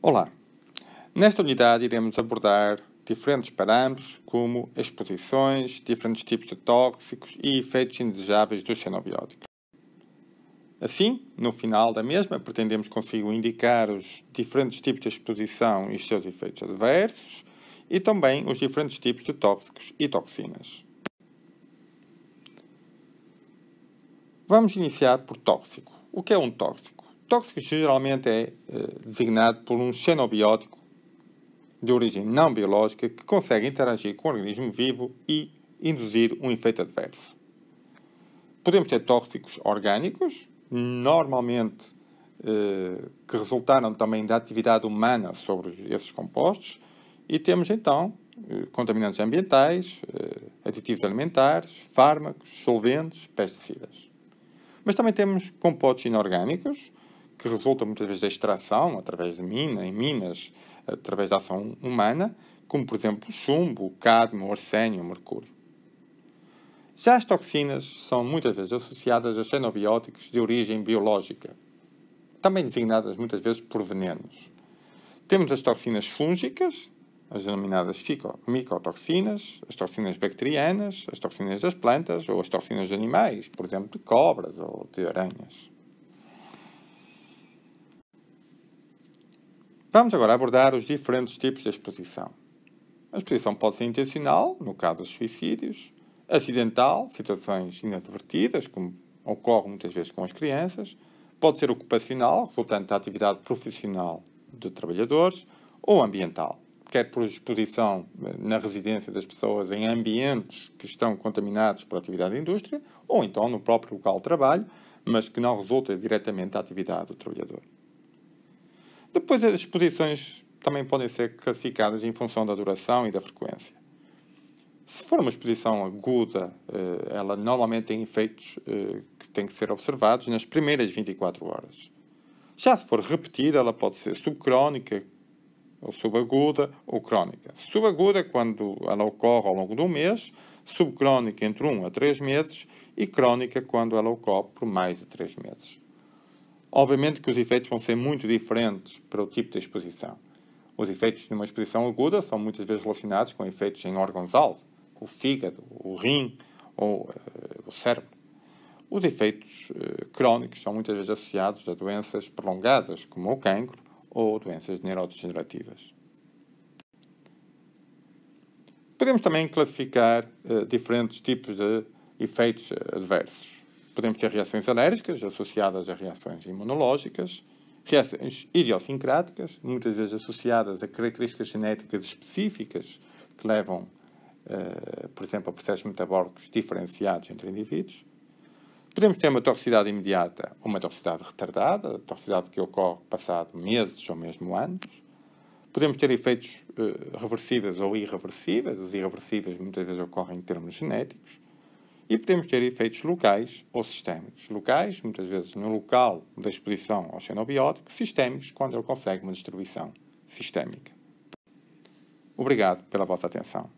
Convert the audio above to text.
Olá! Nesta unidade iremos abordar diferentes parâmetros como exposições, diferentes tipos de tóxicos e efeitos indesejáveis dos xenobióticos. Assim, no final da mesma, pretendemos consigo indicar os diferentes tipos de exposição e os seus efeitos adversos e também os diferentes tipos de tóxicos e toxinas. Vamos iniciar por tóxico. O que é um tóxico? tóxicos geralmente é eh, designado por um xenobiótico de origem não biológica que consegue interagir com o organismo vivo e induzir um efeito adverso. Podemos ter tóxicos orgânicos, normalmente eh, que resultaram também da atividade humana sobre esses compostos, e temos então eh, contaminantes ambientais, aditivos alimentares, fármacos, solventes, pesticidas. Mas também temos compostos inorgânicos, que resulta muitas vezes da extração, através de mina, em minas, através da ação humana, como por exemplo o chumbo, o cádmio, o arsênio, o mercúrio. Já as toxinas são muitas vezes associadas a xenobióticos de origem biológica, também designadas muitas vezes por venenos. Temos as toxinas fúngicas, as denominadas micotoxinas, as toxinas bacterianas, as toxinas das plantas ou as toxinas de animais, por exemplo, de cobras ou de aranhas. Vamos agora abordar os diferentes tipos de exposição. A exposição pode ser intencional, no caso dos suicídios, acidental, situações inadvertidas, como ocorre muitas vezes com as crianças, pode ser ocupacional, resultante da atividade profissional de trabalhadores, ou ambiental, quer por exposição eh, na residência das pessoas em ambientes que estão contaminados por atividade de indústria, ou então no próprio local de trabalho, mas que não resulta diretamente da atividade do trabalhador. Depois, as exposições também podem ser classificadas em função da duração e da frequência. Se for uma exposição aguda, eh, ela normalmente tem efeitos eh, que têm que ser observados nas primeiras 24 horas. Já se for repetida, ela pode ser subcrónica, ou subaguda ou crónica. Subaguda é quando ela ocorre ao longo de um mês, subcrónica entre um a três meses e crónica quando ela ocorre por mais de três meses. Obviamente que os efeitos vão ser muito diferentes para o tipo de exposição. Os efeitos de uma exposição aguda são muitas vezes relacionados com efeitos em órgãos-alvo, o fígado, o rim ou uh, o cérebro. Os efeitos uh, crónicos são muitas vezes associados a doenças prolongadas, como o cancro ou doenças neurodegenerativas. Podemos também classificar uh, diferentes tipos de efeitos adversos. Podemos ter reações alérgicas associadas a reações imunológicas, reações idiosincráticas, muitas vezes associadas a características genéticas específicas que levam, uh, por exemplo, a processos metabólicos diferenciados entre indivíduos. Podemos ter uma toxicidade imediata ou uma toxicidade retardada, toxicidade que ocorre passado meses ou mesmo anos. Podemos ter efeitos uh, reversíveis ou irreversíveis. Os irreversíveis muitas vezes ocorrem em termos genéticos. E podemos ter efeitos locais ou sistémicos. Locais, muitas vezes no local da exposição ao xenobiótico, sistémicos, quando ele consegue uma distribuição sistémica. Obrigado pela vossa atenção.